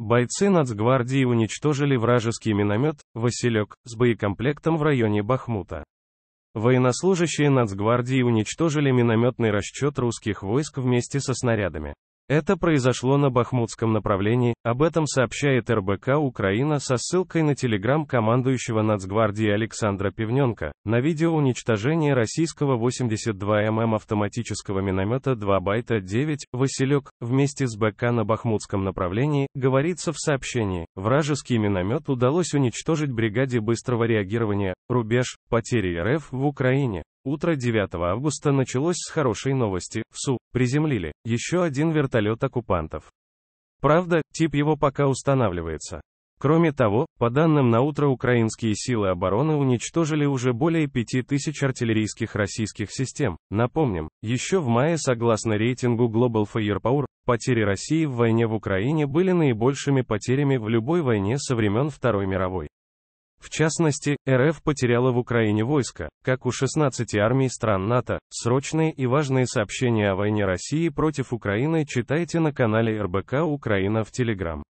Бойцы Нацгвардии уничтожили вражеский миномет «Василек» с боекомплектом в районе Бахмута. Военнослужащие Нацгвардии уничтожили минометный расчет русских войск вместе со снарядами. Это произошло на Бахмутском направлении, об этом сообщает РБК Украина со ссылкой на телеграм командующего Нацгвардии Александра Пивненко. На видео уничтожение российского 82 мм автоматического миномета 2 байта 9 «Василек» вместе с БК на Бахмутском направлении, говорится в сообщении. Вражеский миномет удалось уничтожить бригаде быстрого реагирования «Рубеж», потери РФ в Украине. Утро 9 августа началось с хорошей новости. В Су приземлили еще один вертолет оккупантов. Правда, тип его пока устанавливается. Кроме того, по данным на утро украинские силы обороны уничтожили уже более 5000 артиллерийских российских систем. Напомним, еще в мае, согласно рейтингу Global Firepower, потери России в войне в Украине были наибольшими потерями в любой войне со времен Второй мировой. В частности, РФ потеряла в Украине войска, как у 16 армий стран НАТО. Срочные и важные сообщения о войне России против Украины читайте на канале РБК Украина в Телеграм.